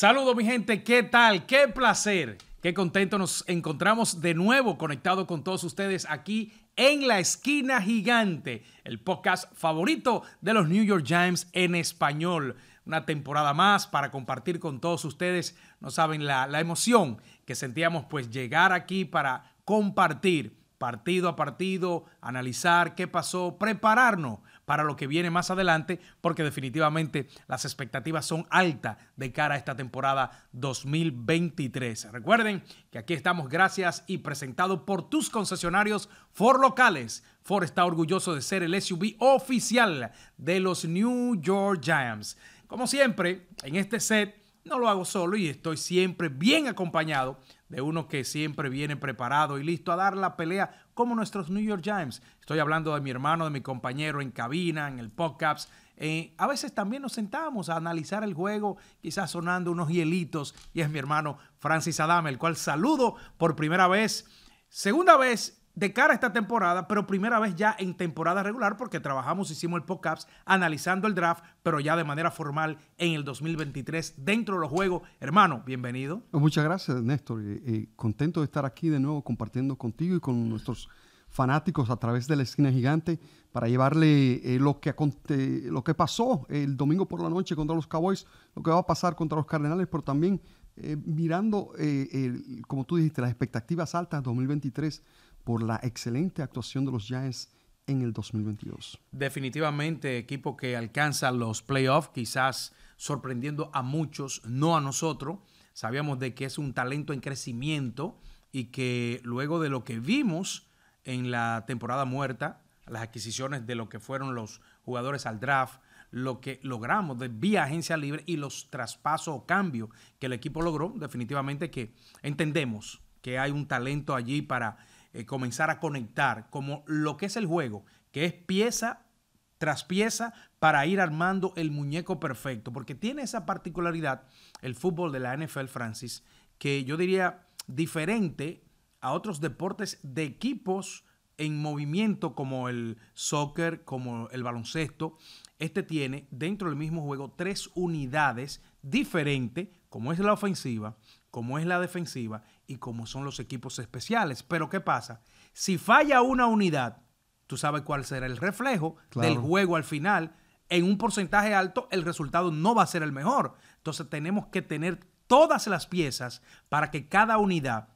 Saludos mi gente, ¿qué tal? Qué placer, qué contento nos encontramos de nuevo conectado con todos ustedes aquí en La Esquina Gigante, el podcast favorito de los New York Times en español. Una temporada más para compartir con todos ustedes, no saben la, la emoción que sentíamos pues llegar aquí para compartir partido a partido, analizar qué pasó, prepararnos para lo que viene más adelante, porque definitivamente las expectativas son altas de cara a esta temporada 2023. Recuerden que aquí estamos gracias y presentado por tus concesionarios for locales. Ford está orgulloso de ser el SUV oficial de los New York Giants. Como siempre, en este set no lo hago solo y estoy siempre bien acompañado de uno que siempre viene preparado y listo a dar la pelea como nuestros New York Giants. Estoy hablando de mi hermano, de mi compañero en cabina, en el podcast. Eh, a veces también nos sentamos a analizar el juego, quizás sonando unos hielitos, y es mi hermano Francis Adame, el cual saludo por primera vez, segunda vez de cara a esta temporada, pero primera vez ya en temporada regular porque trabajamos, hicimos el podcast analizando el draft, pero ya de manera formal en el 2023 dentro de los juegos. Hermano, bienvenido. Oh, muchas gracias, Néstor. Eh, eh, contento de estar aquí de nuevo compartiendo contigo y con nuestros fanáticos a través de la esquina gigante para llevarle eh, lo, que, lo que pasó el domingo por la noche contra los Cowboys, lo que va a pasar contra los Cardenales, pero también mirando, como tú dijiste, las expectativas altas 2023 por la excelente actuación de los Giants en el 2022. Definitivamente, equipo que alcanza los playoffs, quizás sorprendiendo a muchos, no a nosotros. Sabíamos de que es un talento en crecimiento y que luego de lo que vimos en la temporada muerta, las adquisiciones de lo que fueron los jugadores al draft, lo que logramos de vía agencia libre y los traspasos o cambios que el equipo logró, definitivamente que entendemos que hay un talento allí para eh, comenzar a conectar como lo que es el juego, que es pieza tras pieza para ir armando el muñeco perfecto, porque tiene esa particularidad el fútbol de la NFL, Francis, que yo diría diferente a otros deportes de equipos en movimiento como el soccer, como el baloncesto. Este tiene dentro del mismo juego tres unidades diferentes, como es la ofensiva, como es la defensiva y como son los equipos especiales. Pero ¿qué pasa? Si falla una unidad, tú sabes cuál será el reflejo del juego al final. En un porcentaje alto, el resultado no va a ser el mejor. Entonces tenemos que tener todas las piezas para que cada unidad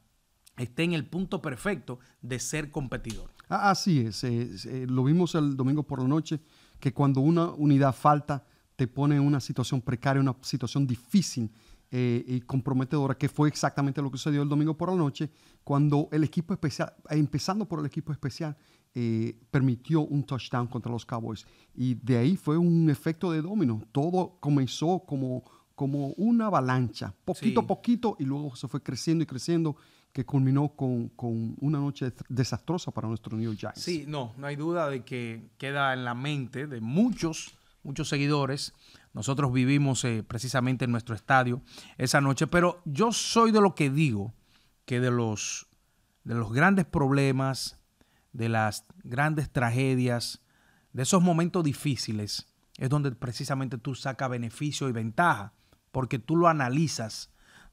esté en el punto perfecto de ser competidor. Ah, así es, eh, eh, lo vimos el domingo por la noche, que cuando una unidad falta, te pone en una situación precaria, una situación difícil eh, y comprometedora, que fue exactamente lo que sucedió el domingo por la noche, cuando el equipo especial, empezando por el equipo especial, eh, permitió un touchdown contra los Cowboys. Y de ahí fue un efecto de domino. Todo comenzó como, como una avalancha, poquito a poquito, y luego se fue creciendo y creciendo, que culminó con, una noche desastrosa para nuestro New York Giants. Sí, no, no hay duda de que queda en la mente de muchos muchos seguidores. Nosotros vivimos eh, precisamente en nuestro estadio esa noche, pero yo soy de lo que digo que de los, de los grandes problemas, de las grandes tragedias, de esos momentos difíciles, es donde precisamente tú sacas beneficio y ventaja, porque tú lo analizas,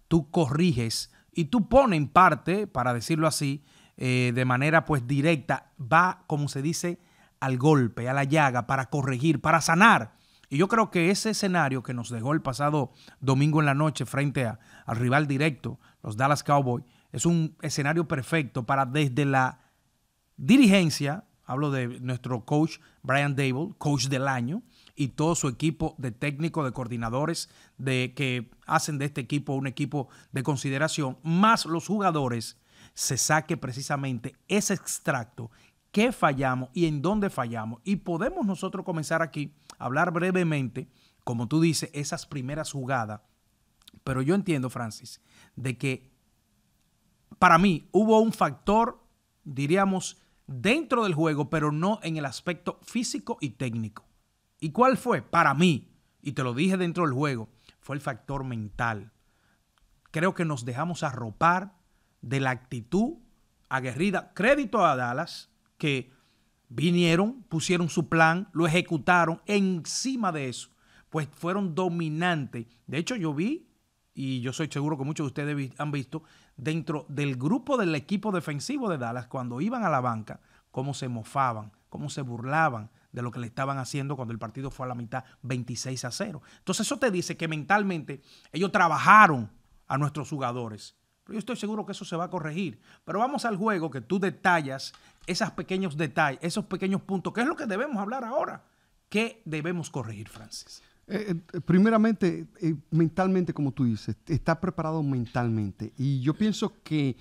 tú corriges y tú pones en parte, para decirlo así, eh, de manera pues directa, va, como se dice, al golpe, a la llaga, para corregir, para sanar. Y yo creo que ese escenario que nos dejó el pasado domingo en la noche frente al rival directo, los Dallas Cowboys, es un escenario perfecto para desde la dirigencia, hablo de nuestro coach Brian Dable, coach del año, y todo su equipo de técnicos, de coordinadores, de que hacen de este equipo un equipo de consideración, más los jugadores, se saque precisamente ese extracto qué fallamos y en dónde fallamos. Y podemos nosotros comenzar aquí a hablar brevemente, como tú dices, esas primeras jugadas. Pero yo entiendo, Francis, de que para mí hubo un factor, diríamos, dentro del juego, pero no en el aspecto físico y técnico. ¿Y cuál fue? Para mí, y te lo dije dentro del juego, fue el factor mental. Creo que nos dejamos arropar de la actitud aguerrida. Crédito a Dallas, que vinieron, pusieron su plan, lo ejecutaron. Encima de eso, pues fueron dominantes. De hecho, yo vi, y yo soy seguro que muchos de ustedes han visto, dentro del grupo del equipo defensivo de Dallas, cuando iban a la banca, cómo se mofaban, cómo se burlaban de lo que le estaban haciendo cuando el partido fue a la mitad 26 a 0. Entonces eso te dice que mentalmente ellos trabajaron a nuestros jugadores. Pero yo estoy seguro que eso se va a corregir. Pero vamos al juego que tú detallas esos pequeños detalles, esos pequeños puntos, ¿Qué es lo que debemos hablar ahora. ¿Qué debemos corregir, Francis? Eh, eh, primeramente, eh, mentalmente, como tú dices, está preparado mentalmente. Y yo pienso que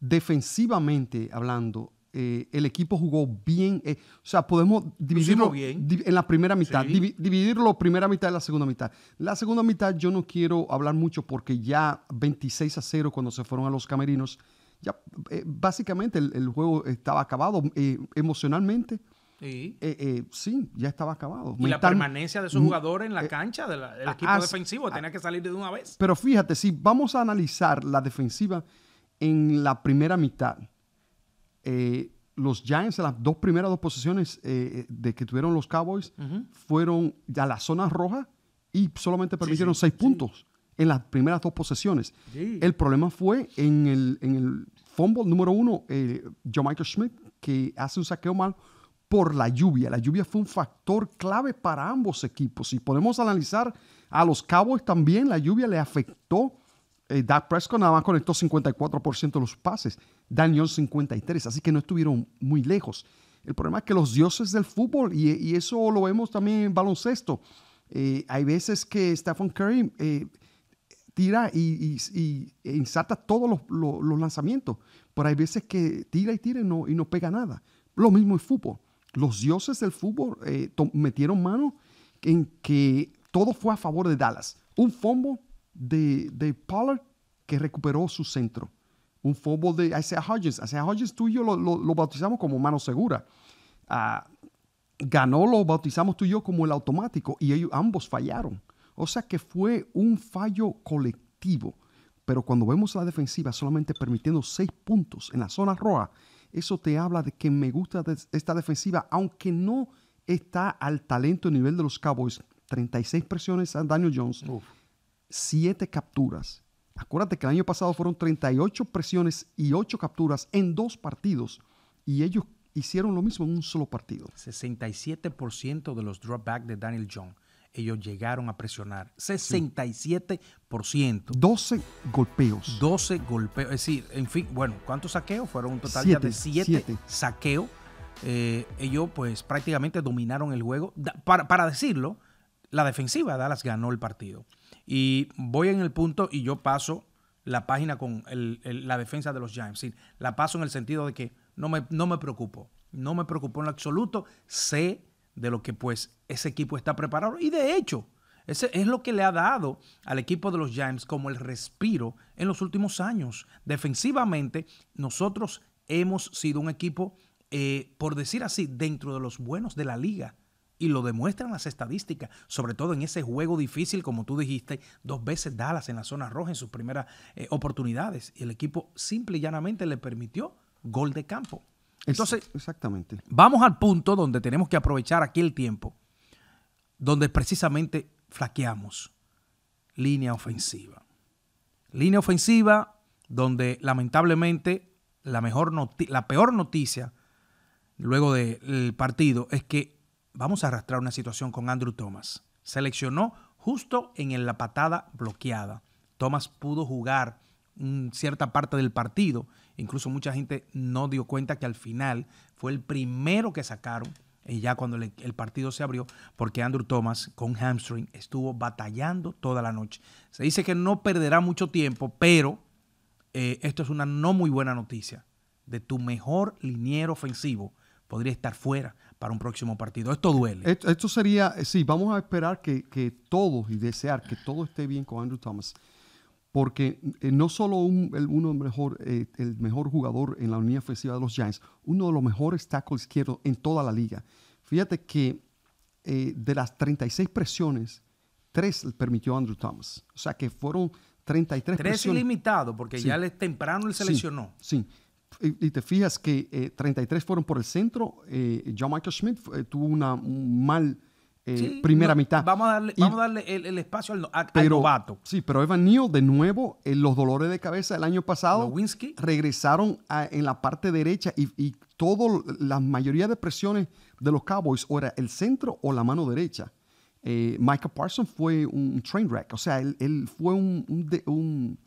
defensivamente hablando, el equipo jugó bien. o sea, podemos dividirlo bien. en la primera mitad, dividirlo primera mitad y la segunda mitad. La segunda mitad yo no quiero hablar mucho porque ya 26 a 0 cuando se fueron a los camerinos ya eh, básicamente el, juego estaba acabado eh, emocionalmente. Eh, sí. ya estaba acabado. Y la permanencia de su jugador en la cancha del equipo defensivo tenía que salir de una vez. Pero fíjate, si vamos a analizar la defensiva en la primera mitad, los Giants en las dos primeras dos posiciones de que tuvieron los Cowboys fueron a la zona roja y solamente permitieron seis puntos en las primeras dos posesiones. El problema fue en el, en fumble número uno, eh, John Michael Schmidt, que hace un saqueo mal por la lluvia. La lluvia fue un factor clave para ambos equipos. Si podemos analizar a los Cowboys también, la lluvia le afectó. Eh, Dak Prescott nada más conectó 54% de los pases, Daniel 53%, así que no estuvieron muy lejos. El problema es que los dioses del fútbol, y, eso lo vemos también en baloncesto, eh, hay veces que Stephen Curry eh, tira y, y, e todos los, lanzamientos. Pero hay veces que tira y tira y no, pega nada. Lo mismo en fútbol. Los dioses del fútbol eh, metieron mano en que todo fue a favor de Dallas. Un fombo de, de Pollard que recuperó su centro. Un fombo de Isaiah Hodges. Isaiah Hodges tú y yo lo, bautizamos como mano segura. Ah, ganó, lo bautizamos tú y yo como el automático y ellos ambos fallaron. O sea que fue un fallo colectivo. Pero cuando vemos la defensiva solamente permitiendo seis puntos en la zona roja, eso te habla de que me gusta esta defensiva, aunque no está al talento y nivel de los Cowboys. 36 presiones a Daniel Jones, siete capturas. Acuérdate que el año pasado fueron 38 presiones y 8 capturas en dos partidos. Y ellos hicieron lo mismo en un solo partido. 67% de los dropbacks de Daniel Jones ellos llegaron a presionar. 67%. 12 golpeos. 12 golpeos. Es decir, en fin, bueno, ¿cuántos saqueos? Fueron un total de 7 saqueos. Eh, ellos pues prácticamente dominaron el juego. Para, decirlo, la defensiva de Dallas ganó el partido. Y voy en el punto y yo paso la página con la defensa de los Giants. la paso en el sentido de que no me, no me preocupo. No me preocupo en lo absoluto. Sé de lo que pues ese equipo está preparado. Y de hecho, ese es lo que le ha dado al equipo de los Giants como el respiro en los últimos años. Defensivamente, nosotros hemos sido un equipo, eh, por decir así, dentro de los buenos de la liga. Y lo demuestran las estadísticas, sobre todo en ese juego difícil, como tú dijiste, dos veces Dallas en la zona roja en sus primeras eh, oportunidades. Y el equipo simple y llanamente le permitió gol de campo. Entonces, exactamente. Vamos al punto donde tenemos que aprovechar aquí el tiempo, donde precisamente flaqueamos. Línea ofensiva. Línea ofensiva donde lamentablemente la, mejor la peor noticia luego del partido es que vamos a arrastrar una situación con Andrew Thomas. Seleccionó justo en la patada bloqueada. Thomas pudo jugar cierta parte del partido Incluso mucha gente no dio cuenta que al final fue el primero que sacaron y ya cuando el partido se abrió, porque Andrew Thomas con hamstring estuvo batallando toda la noche. Se dice que no perderá mucho tiempo, pero eh, esto es una no muy buena noticia. De tu mejor liniero ofensivo podría estar fuera para un próximo partido. Esto duele. Esto, sería, sí, vamos a esperar que, que todos y desear que todo esté bien con Andrew Thomas porque eh, no solo un, el, uno mejor, eh, el mejor jugador en la unidad ofensiva de los Giants, uno de los mejores tackles izquierdos en toda la liga. Fíjate que eh, de las 36 presiones, 3 permitió Andrew Thomas. O sea que fueron 33 tres presiones. ilimitado, porque ya temprano él seleccionó sí, Sí. Y, te fijas que 33 fueron por el centro. John Michael Schmidt tuvo una, mal eh, primera mitad. Vamos a darle, darle el, espacio al, Sí, pero Evan Neal, de nuevo, los dolores de cabeza del año pasado regresaron en la parte derecha y, y todo, la mayoría de presiones de los Cowboys o era el centro o la mano derecha. Eh, Michael Parsons fue un train wreck, o sea, él, fue un, un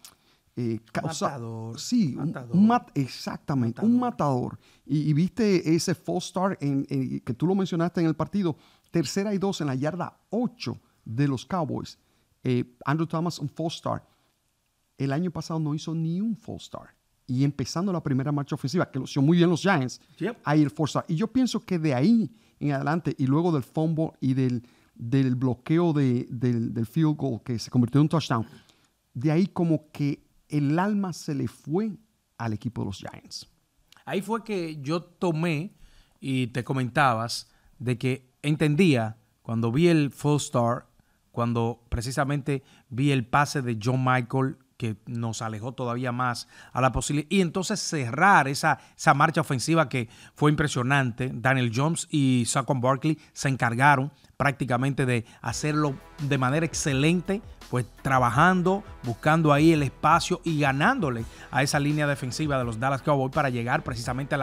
eh, matador. Sí, Un, mat, exactamente, un matador. Y, viste ese full star que tú lo mencionaste en el partido, tercera y dos en la yarda 8 de los Cowboys. Eh, Andrew Thomas, un full star El año pasado no hizo ni un full star Y empezando la primera marcha ofensiva, que lo hizo muy bien los Giants, ahí el star Y yo pienso que de ahí en adelante, y luego del fumble y del, del bloqueo del, del field goal que se convirtió en un touchdown, de ahí como que el alma se le fue al equipo de los Giants. Ahí fue que yo tomé y te comentabas de que entendía cuando vi el Full Star, cuando precisamente vi el pase de John Michael que nos alejó todavía más a la posibilidad. Y entonces cerrar esa, marcha ofensiva que fue impresionante. Daniel Jones y Saquon Barkley se encargaron prácticamente de hacerlo de manera excelente, pues trabajando, buscando ahí el espacio y ganándole a esa línea defensiva de los Dallas Cowboys para llegar precisamente a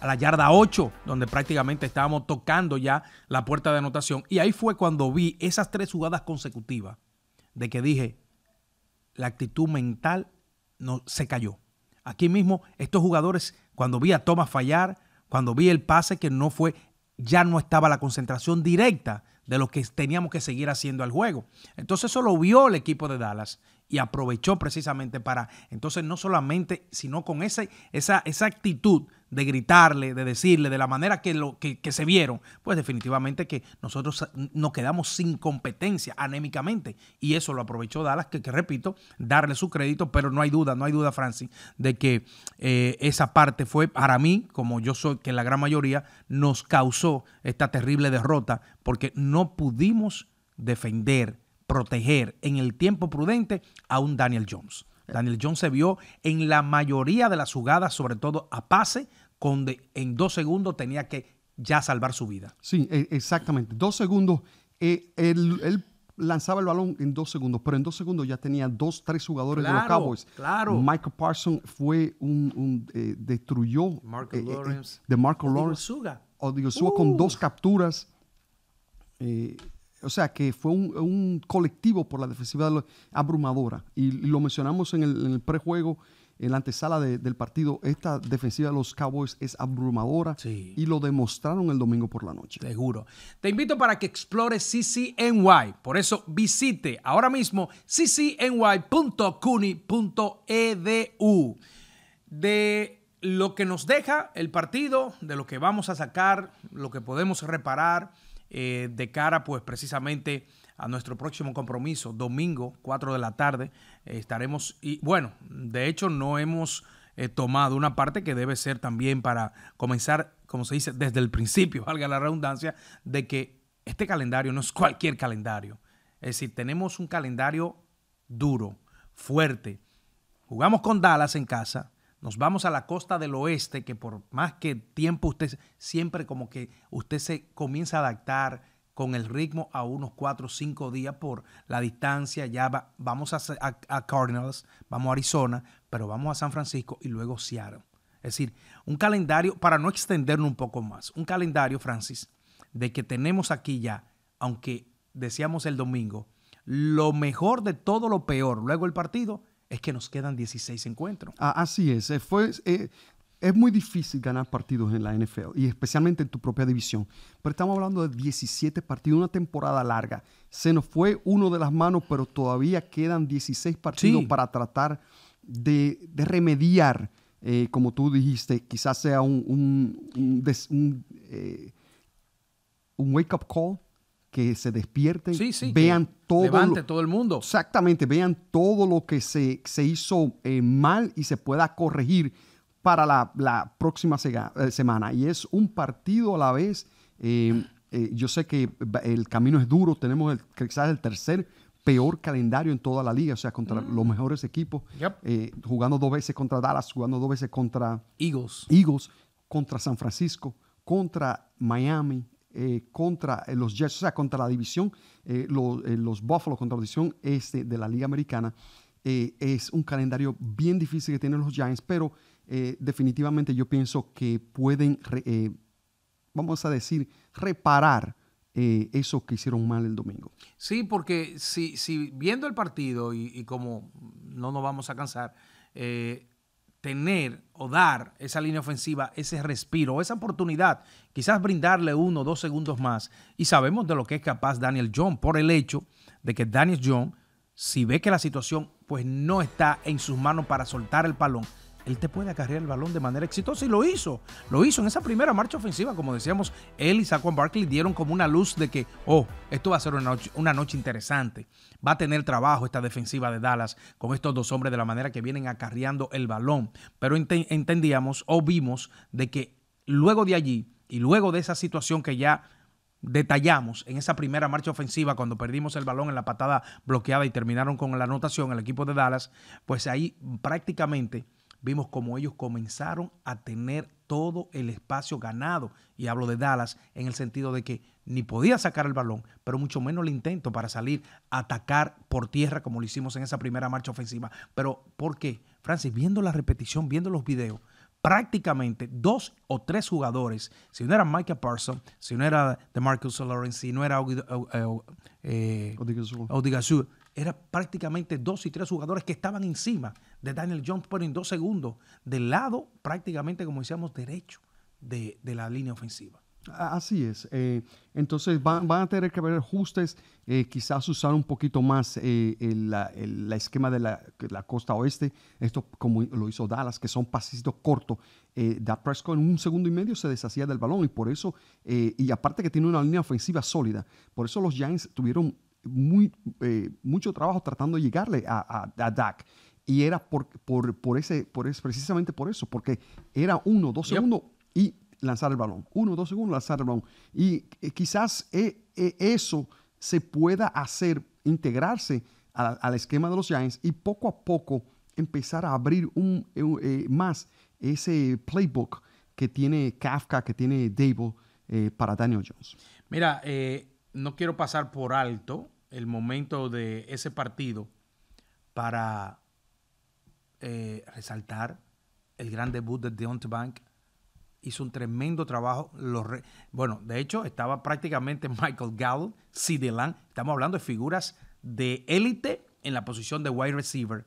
la, yarda 8, donde prácticamente estábamos tocando ya la puerta de anotación. Y ahí fue cuando vi esas tres jugadas consecutivas de que dije, la actitud mental no, se cayó. Aquí mismo, estos jugadores, cuando vi a Thomas fallar, cuando vi el pase que no fue, ya no estaba la concentración directa de lo que teníamos que seguir haciendo al juego. Entonces eso lo vio el equipo de Dallas y aprovechó precisamente para, entonces no solamente, sino con esa, esa actitud de gritarle, de decirle, de la manera que, lo, que, se vieron, pues definitivamente que nosotros nos quedamos sin competencia anémicamente. Y eso lo aprovechó Dallas, que, repito, darle su crédito, pero no hay duda, no hay duda, Francis, de que eh, esa parte fue para mí, como yo soy, que la gran mayoría, nos causó esta terrible derrota, porque no pudimos defender, proteger en el tiempo prudente a un Daniel Jones. Daniel Jones se vio en la mayoría de las jugadas, sobre todo a pase, donde en dos segundos tenía que ya salvar su vida. Sí, e, exactamente. Dos segundos. Eh, él, lanzaba el balón en dos segundos, pero en dos segundos ya tenía dos, tres jugadores de los Cowboys. Claro. Michael Parsons fue un, eh, destruyó Marco eh, Lawrence. de Marco Lawrence. con uh. dos capturas. o sea que fue un, colectivo por la defensiva abrumadora. Y, lo mencionamos en el prejuego en la antesala del partido, esta defensiva de los Cowboys es abrumadora y lo demostraron el domingo por la noche. Seguro. Te invito para que explores CCNY. Por eso visite ahora mismo ccny.cuni.edu. E de lo que nos deja el partido, de lo que vamos a sacar, lo que podemos reparar eh, de cara, pues precisamente a nuestro próximo compromiso, domingo 4 de la tarde. Eh, estaremos, y bueno, de hecho no hemos eh, tomado una parte que debe ser también para comenzar, como se dice, desde el principio, valga la redundancia, de que este calendario no es cualquier calendario. Es decir, tenemos un calendario duro, fuerte. Jugamos con Dallas en casa, nos vamos a la costa del oeste, que por más que tiempo usted siempre como que usted se comienza a adaptar, con el ritmo a unos cuatro o cinco días por la distancia. Ya vamos a, Cardinals, vamos a Arizona, pero vamos a San Francisco y luego Seattle. Es decir, un calendario, para no extendernos un poco más, un calendario, Francis, de que tenemos aquí ya, aunque decíamos el domingo, lo mejor de todo lo peor, luego el partido, es que nos quedan 16 encuentros. Ah, así es. Eh, fue, eh, es muy difícil ganar partidos en la NFL y especialmente en tu propia división. Pero estamos hablando de 17 partidos, una temporada larga. Se nos fue uno de las manos, pero todavía quedan 16 partidos para tratar de, remediar, eh, como tú dijiste, quizás sea un, un, eh, wake-up call que se despierten, sí, vean todo. Levante todo el mundo. Exactamente, vean todo lo que se, se hizo eh, mal y se pueda corregir para la, próxima eh, semana. Y es un partido a la vez. Eh, eh, yo sé que el camino es duro, tenemos el, quizás el tercer peor calendario en toda la liga, o sea, contra los mm. mejores equipos, jugando dos veces contra Dallas, jugando dos veces contra Eagles, Eagles contra San Francisco, contra Miami, contra los Jets, o sea, contra la división, los, los Buffalo, contra la división este de la liga americana. es un calendario bien difícil que tienen los Giants, pero eh, definitivamente yo pienso que pueden, eh, vamos a decir, reparar eh, eso que hicieron mal el domingo. Sí, porque si, viendo el partido y, como no nos vamos a cansar, tener o dar esa línea ofensiva, ese respiro, esa oportunidad, quizás brindarle uno o dos segundos más. Y sabemos de lo que es capaz Daniel John por el hecho de que Daniel John, si ve que la situación pues no está en sus manos para soltar el palón, él te puede acarrear el balón de manera exitosa y lo hizo. Lo hizo en esa primera marcha ofensiva, como decíamos, él y Saquon Barkley dieron como una luz de que, oh, esto va a ser una noche, interesante. Va a tener trabajo esta defensiva de Dallas con estos dos hombres de la manera que vienen acarreando el balón. Pero entendíamos o vimos de que luego de allí y luego de esa situación que ya detallamos en esa primera marcha ofensiva cuando perdimos el balón en la patada bloqueada y terminaron con la anotación el equipo de Dallas, pues ahí prácticamente vimos como ellos comenzaron a tener todo el espacio ganado. Y hablo de Dallas en el sentido de que ni podía sacar el balón, pero mucho menos el intento para salir a atacar por tierra como lo hicimos en esa primera marcha ofensiva. Pero ¿por qué? Francis, viendo la repetición, viendo los videos, prácticamente dos o tres jugadores, si no era Micah Parsons, si no era DeMarcus Lawrence, si no era sue. Eh, eh, eh, era prácticamente dos y tres jugadores que estaban encima de Daniel Jones, pero en dos segundos, del lado prácticamente, como decíamos, derecho de, la línea ofensiva. Así es. Eh, entonces van, a tener que haber ajustes, eh, quizás usar un poquito más eh, el, la esquema de la, costa oeste, esto como lo hizo Dallas, que son pasitos cortos. da Prescott en un segundo y medio se deshacía del balón y por eso, y aparte que tiene una línea ofensiva sólida, por eso los Giants tuvieron muy, eh, mucho trabajo tratando de llegarle a, a, Y era por, por, por ese, por precisamente por eso, porque era uno, dos segundos y lanzar el balón. Uno, dos segundos, lanzar el balón. Y eh, quizás eh, eso se pueda hacer, integrarse al, esquema de los Giants y poco a poco empezar a abrir un, más ese playbook que tiene Kafka, que tiene Dable para Daniel Jones. Mira, eh, no quiero pasar por alto el momento de ese partido para eh, resaltar el gran debut de Deontay Bank. Hizo un tremendo trabajo. bueno, de hecho, estaba prácticamente Michael Gallup, Sidelan. Estamos hablando de figuras de élite en la posición de wide receiver.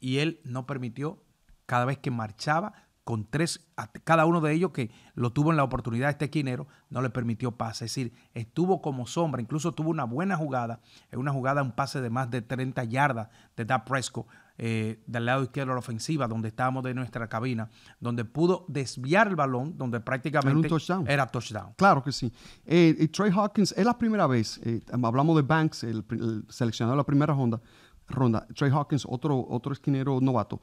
Y él no permitió, cada vez que marchaba, con tres, cada uno de ellos que lo tuvo en la oportunidad, este esquinero, no le permitió pase. Es decir, estuvo como sombra, incluso tuvo una buena jugada, una jugada, un pase de más de 30 yardas de Da Presco, eh, del lado izquierdo de la ofensiva, donde estábamos de nuestra cabina, donde pudo desviar el balón, donde prácticamente era, touchdown. Claro que sí. Eh, y Trey Hawkins es la primera vez, eh, hablamos de Banks, el, seleccionado de la primera ronda, ronda. Trey Hawkins, otro, otro esquinero novato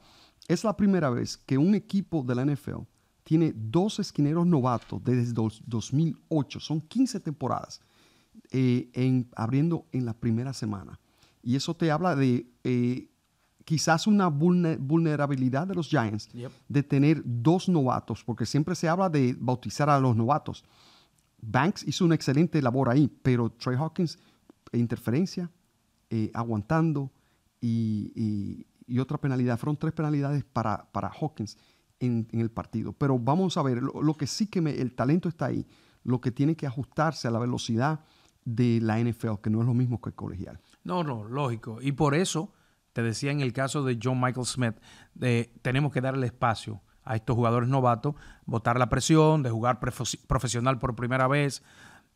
es la primera vez que un equipo de la NFL tiene dos esquineros novatos desde 2008. Son 15 temporadas eh, abriendo en la primera semana. Y eso te habla de eh, quizás una vulnerabilidad de los Giants de tener dos novatos, porque siempre se habla de bautizar a los novatos. Banks hizo una excelente labor ahí, pero Trey Hawkins, eh, interferencia, aguantando y y otra penalidad. Fueron tres penalidades para, Hawkins en, el partido. Pero vamos a ver, lo, que sí que me, el talento está ahí, lo que tiene que ajustarse a la velocidad de la NFL, que no es lo mismo que el colegial. No, no, lógico. Y por eso te decía en el caso de John Michael Smith, de tenemos que darle espacio a estos jugadores novatos, botar la presión, de jugar profesional por primera vez,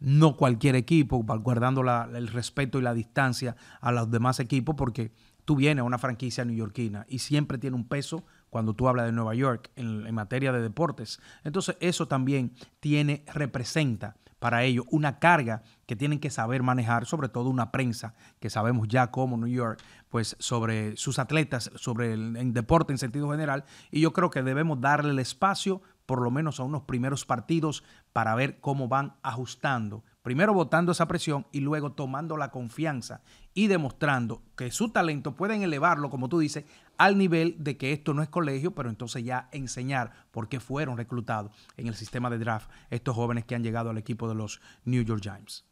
no cualquier equipo, guardando el respeto y la distancia a los demás equipos, porque tú vienes a una franquicia neoyorquina y siempre tiene un peso cuando tú hablas de Nueva York en, materia de deportes. Entonces eso también tiene, representa para ellos una carga que tienen que saber manejar, sobre todo una prensa que sabemos ya como New York, pues sobre sus atletas, sobre el deporte en sentido general. Y yo creo que debemos darle el espacio, por lo menos a unos primeros partidos, para ver cómo van ajustando primero votando esa presión y luego tomando la confianza y demostrando que su talento pueden elevarlo, como tú dices, al nivel de que esto no es colegio, pero entonces ya enseñar por qué fueron reclutados en el sistema de draft estos jóvenes que han llegado al equipo de los New York Giants.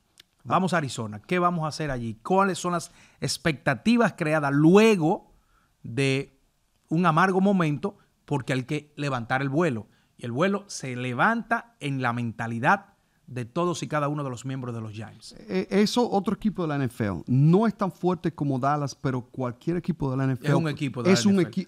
Vamos a Arizona. ¿Qué vamos a hacer allí? ¿Cuáles son las expectativas creadas luego de un amargo momento? Porque hay que levantar el vuelo. Y el vuelo se levanta en la mentalidad de todos y cada uno de los miembros de los Giants. E, eso, otro equipo de la NFL. No es tan fuerte como Dallas, pero cualquier equipo de la NFL. Es un equipo de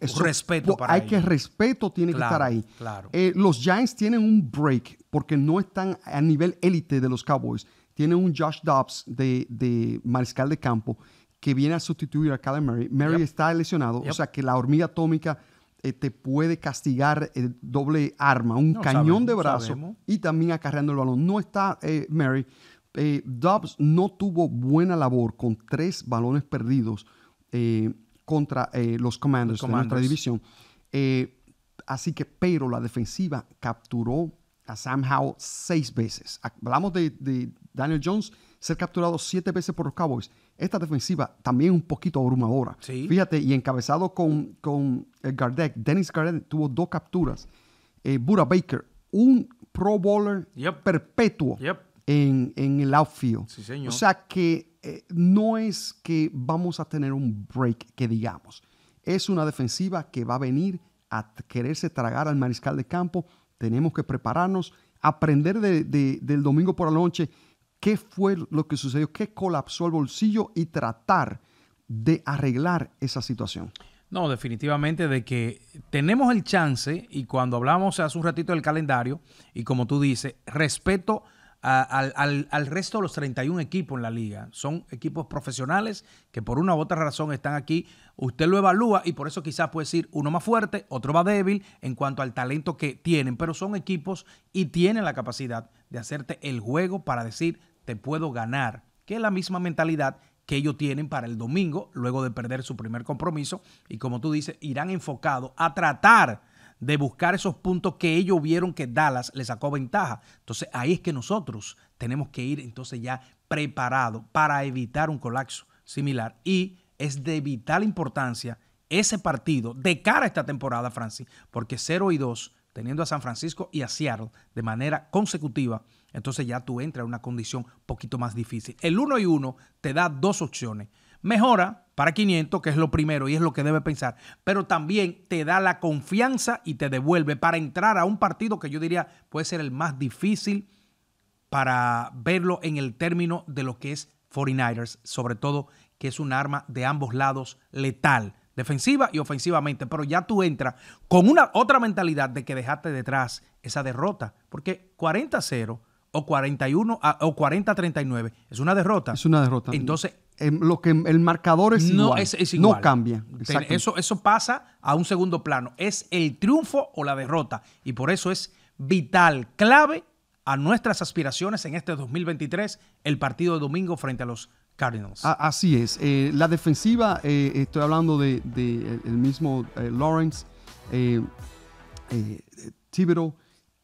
es respeto Hay que respeto, tiene que estar ahí. Eh, los Giants tienen un break porque no están a nivel élite de los Cowboys. Tienen un Josh Dobbs de, mariscal de campo que viene a sustituir a Kyler Mary Murray está lesionado, o sea que la hormiga atómica eh, te puede castigar el eh, doble arma, un cañón de brazo y también acarreando el balón. No está eh, Mary. Eh, Dobbs no tuvo buena labor con tres balones perdidos contra los Commanders, de nuestra división. así que, pero la defensiva capturó a Sam Howell seis veces. Hablamos de Daniel Jones ser capturado siete veces por los Cowboys esta defensiva también un poquito abrumadora. Fíjate, y encabezado con, con Gardeck. Dennis Gardek tuvo dos capturas. Eh, Baker, un pro bowler perpetuo En, el outfield. señor. O sea que eh, no es que vamos a tener un break, que digamos. Es una defensiva que va a venir a quererse tragar al mariscal de campo. Tenemos que prepararnos, aprender del domingo por la noche qué fue lo que sucedió, qué colapsó el bolsillo y tratar de arreglar esa situación. No, definitivamente de que tenemos el chance y cuando hablamos hace un ratito del calendario y como tú dices, respeto al, al, resto de los 31 equipos en la liga. Son equipos profesionales que por una u otra razón están aquí. Usted lo evalúa y por eso quizás puede decir uno más fuerte, otro más débil en cuanto al talento que tienen, pero son equipos y tienen la capacidad de hacerte el juego para decir te puedo ganar, que es la misma mentalidad que ellos tienen para el domingo, luego de perder su primer compromiso. Y como tú dices, irán enfocados a tratar de buscar esos puntos que ellos vieron que Dallas le sacó ventaja. Entonces ahí es que nosotros tenemos que ir entonces ya preparados para evitar un colapso similar. Y es de vital importancia ese partido de cara a esta temporada, Francis, porque 0 y 2, teniendo a San Francisco y a Seattle de manera consecutiva, entonces ya tú entras en una condición poquito más difícil. El 1 y 1 te da dos opciones. Mejora para 500, que es lo primero y es lo que debe pensar, pero también te da la confianza y te devuelve para entrar a un partido que yo diría puede ser el más difícil para verlo en el término de lo que es 49ers, sobre todo que es un arma de ambos lados letal, defensiva y ofensivamente, pero ya tú entras con una otra mentalidad de que dejaste detrás esa derrota, porque 40-0 o 41 ah, o 40 39. Es una derrota. Es una derrota. Entonces, em, lo que el marcador es, no, igual. No cambia. Eso, eso pasa a un segundo plano. Es el triunfo o la derrota. Y por eso es vital, clave a nuestras aspiraciones en este 2023, el partido de domingo frente a los Cardinals. Así es. Eh, la defensiva, eh, estoy hablando de, eh, el mismo Lawrence, Thibodeau,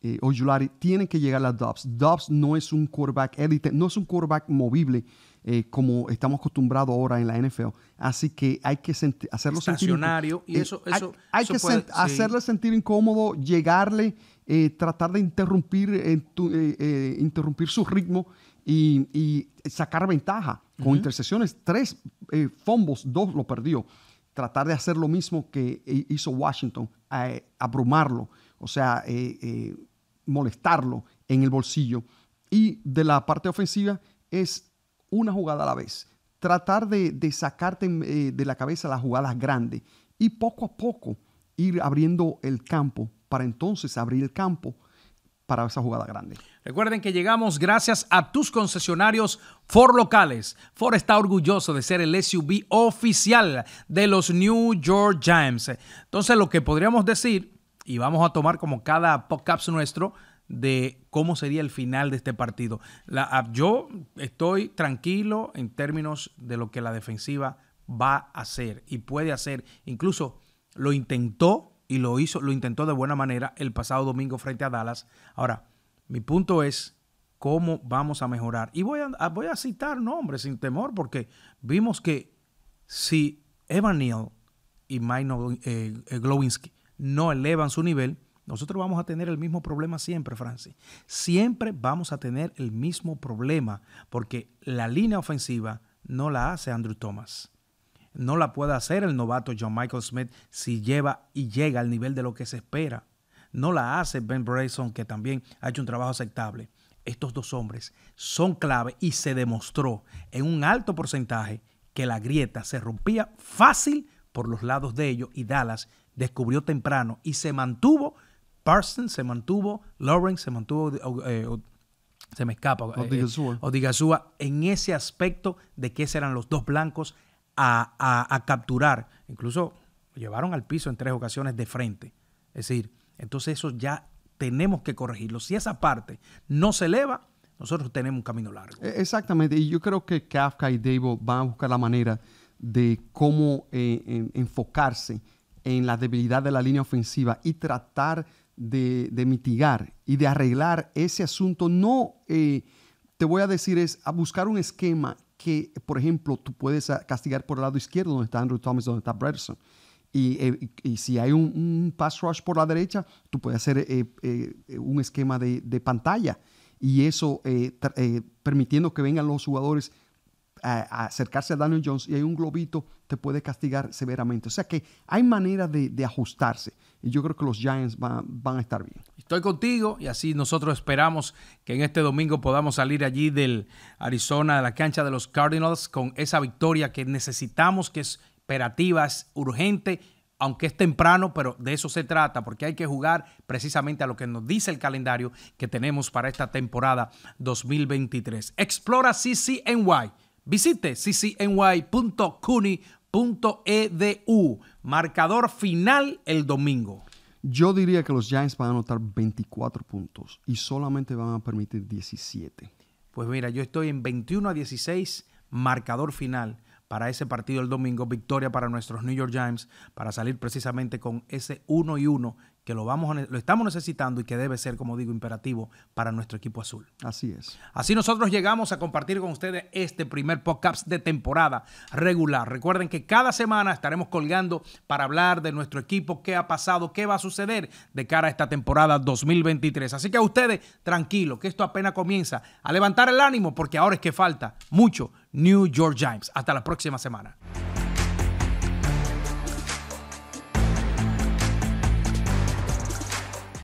eh, tienen que llegar a Dobbs. Dobbs no es un quarterback élite, no es un quarterback movible eh, como estamos acostumbrados ahora en la NFL. Así que hay que hacerlo sentir. Hay, que hacerle sentir incómodo, llegarle, eh, tratar de eh, interrumpir, su ritmo y, sacar ventaja con intercesiones. Tres fombos, dos lo perdió. Tratar de hacer lo mismo que hizo Washington, abrumarlo. O sea, molestarlo en el bolsillo. Y de la parte ofensiva es una jugada a la vez. Tratar de, sacarte eh, de la cabeza las jugadas grandes y poco a poco ir abriendo el campo para entonces abrir el campo para esa jugada grande. Recuerden que llegamos gracias a tus concesionarios Ford locales. Ford está orgulloso de ser el SUV oficial de los New York Giants. Entonces, lo que podríamos decir y vamos a tomar como cada podcast nuestro de cómo sería el final de este partido. Ah, yo estoy tranquilo en términos de lo que la defensiva va a hacer y puede hacer. Incluso lo intentó y lo hizo, lo intentó de buena manera el pasado domingo frente a Dallas. Ahora, mi punto es cómo vamos a mejorar. Y voy a, ah, citar nombres sin temor porque vimos que si Evan Neal y Mike eh, eh, Glowinski no elevan su nivel, nosotros vamos a tener el mismo problema siempre, Francis. Siempre vamos a tener el mismo problema porque la línea ofensiva no la hace Andrew Thomas. No la puede hacer el novato John Michael Smith si lleva y llega al nivel de lo que se espera. No la hace Ben Bryson, que también ha hecho un trabajo aceptable. Estos dos hombres son clave y se demostró en un alto porcentaje que la grieta se rompía fácil por los lados de ellos y Dallas descubrió temprano y se mantuvo. Parsons se mantuvo, Lawrence se mantuvo, eh, eh, se me escapa, eh, Odigasúa. en ese aspecto de que eran los dos blancos a, capturar. Incluso lo llevaron al piso en tres ocasiones de frente. Es decir, entonces eso ya tenemos que corregirlo. Si esa parte no se eleva, nosotros tenemos un camino largo. E, exactamente, y yo creo que Kafka y Dave van a buscar la manera de cómo enfocarse en la debilidad de la línea ofensiva y tratar de, mitigar y de arreglar ese asunto, no eh, te voy a decir es a buscar un esquema que, por ejemplo, tú puedes castigar por el lado izquierdo, donde está Andrew Thomas, donde está Braderson. Eh, y, si hay un, pass rush por la derecha, tú puedes hacer eh, un esquema de, pantalla y eso permitiendo que vengan los jugadores acercarse a Daniel Jones y hay un globito, te puede castigar severamente. O sea que hay manera de, ajustarse. Y yo creo que los Giants van, a estar bien. Estoy contigo y así nosotros esperamos que en este domingo podamos salir allí del Arizona, de la cancha de los Cardinals, con esa victoria que necesitamos, que es operativa es urgente. Aunque es temprano, pero de eso se trata, porque hay que jugar precisamente a lo que nos dice el calendario que tenemos para esta temporada 2023. Explora CCNY Visite ccny.cuni.edu. E marcador final el domingo. Yo diría que los Giants van a anotar 24 puntos y solamente van a permitir 17. Pues mira, yo estoy en 21 a 16, marcador final para ese partido el domingo. Victoria para nuestros New York Giants para salir precisamente con ese 1 y 1 que lo, vamos lo estamos necesitando y que debe ser, como digo, imperativo para nuestro equipo azul. Así es. Así nosotros llegamos a compartir con ustedes este primer podcast de temporada regular. Recuerden que cada semana estaremos colgando para hablar de nuestro equipo, qué ha pasado, qué va a suceder de cara a esta temporada 2023. Así que a ustedes, tranquilo, que esto apenas comienza a levantar el ánimo porque ahora es que falta mucho New York Giants. Hasta la próxima semana.